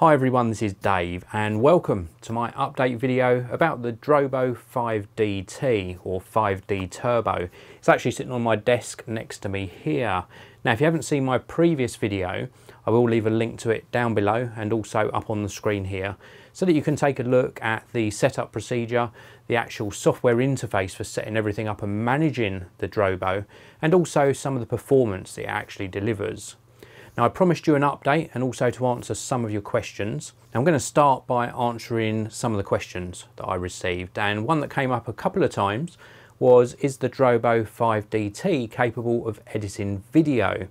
Hi everyone, this is Dave and welcome to my update video about the Drobo 5DT or 5D Turbo. It's actually sitting on my desk next to me here. Now if you haven't seen my previous video, I will leave a link to it down below and also up on the screen here so that you can take a look at the setup procedure, the actual software interface for setting everything up and managing the Drobo and also some of the performance that it actually delivers. Now I promised you an update and also to answer some of your questions. Now I'm going to start by answering some of the questions that I received and one that came up a couple of times was is the Drobo 5DT capable of editing video?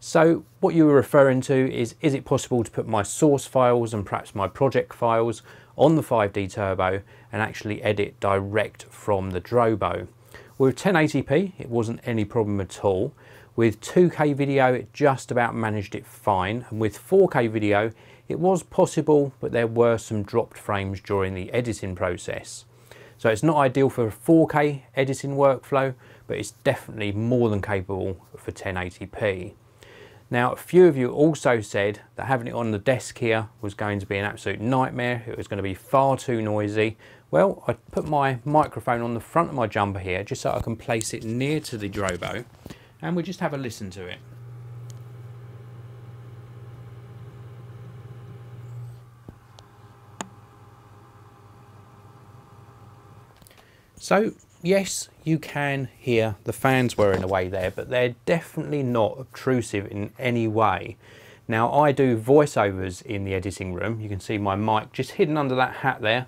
So what you were referring to is is it possible to put my source files and perhaps my project files on the 5D Turbo and actually edit direct from the Drobo? With 1080p it wasn't any problem at all with 2K video, it just about managed it fine, and with 4K video, it was possible, but there were some dropped frames during the editing process. So it's not ideal for a 4K editing workflow, but it's definitely more than capable for 1080p. Now, a few of you also said that having it on the desk here was going to be an absolute nightmare. It was going to be far too noisy. Well, I put my microphone on the front of my jumper here just so I can place it near to the Drobo and we'll just have a listen to it. So yes, you can hear the fans were in a way there, but they're definitely not obtrusive in any way. Now I do voiceovers in the editing room. You can see my mic just hidden under that hat there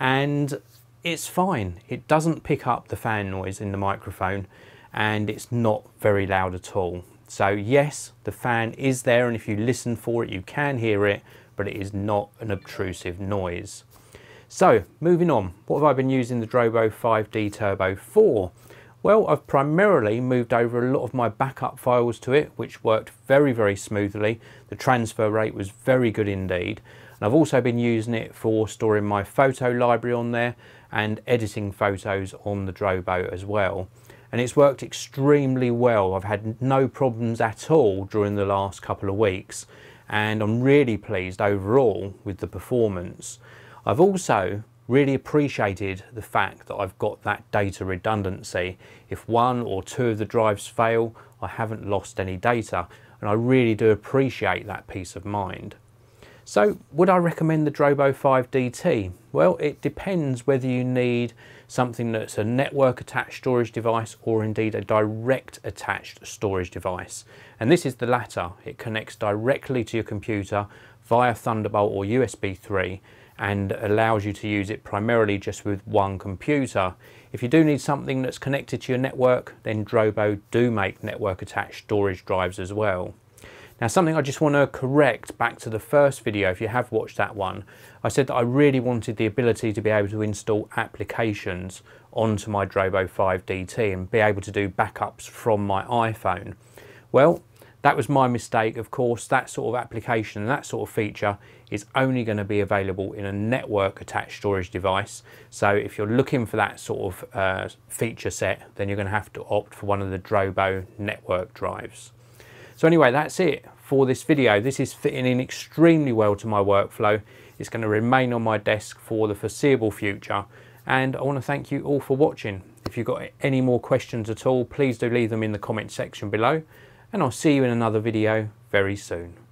and it's fine. It doesn't pick up the fan noise in the microphone and it's not very loud at all. So yes, the fan is there and if you listen for it, you can hear it, but it is not an obtrusive noise. So moving on, what have I been using the Drobo 5D Turbo for? Well, I've primarily moved over a lot of my backup files to it, which worked very, very smoothly. The transfer rate was very good indeed. And I've also been using it for storing my photo library on there and editing photos on the Drobo as well and it's worked extremely well. I've had no problems at all during the last couple of weeks and I'm really pleased overall with the performance. I've also really appreciated the fact that I've got that data redundancy. If one or two of the drives fail, I haven't lost any data and I really do appreciate that peace of mind. So would I recommend the Drobo 5 DT? Well, it depends whether you need something that's a network attached storage device or indeed a direct attached storage device. And this is the latter. It connects directly to your computer via Thunderbolt or USB 3 and allows you to use it primarily just with one computer. If you do need something that's connected to your network, then Drobo do make network attached storage drives as well. Now something I just want to correct back to the first video if you have watched that one, I said that I really wanted the ability to be able to install applications onto my Drobo 5 DT and be able to do backups from my iPhone. Well, that was my mistake. Of course, that sort of application and that sort of feature is only going to be available in a network attached storage device. So if you're looking for that sort of uh, feature set, then you're going to have to opt for one of the Drobo network drives. So anyway, that's it for this video. This is fitting in extremely well to my workflow. It's going to remain on my desk for the foreseeable future. And I want to thank you all for watching. If you've got any more questions at all, please do leave them in the comment section below. And I'll see you in another video very soon.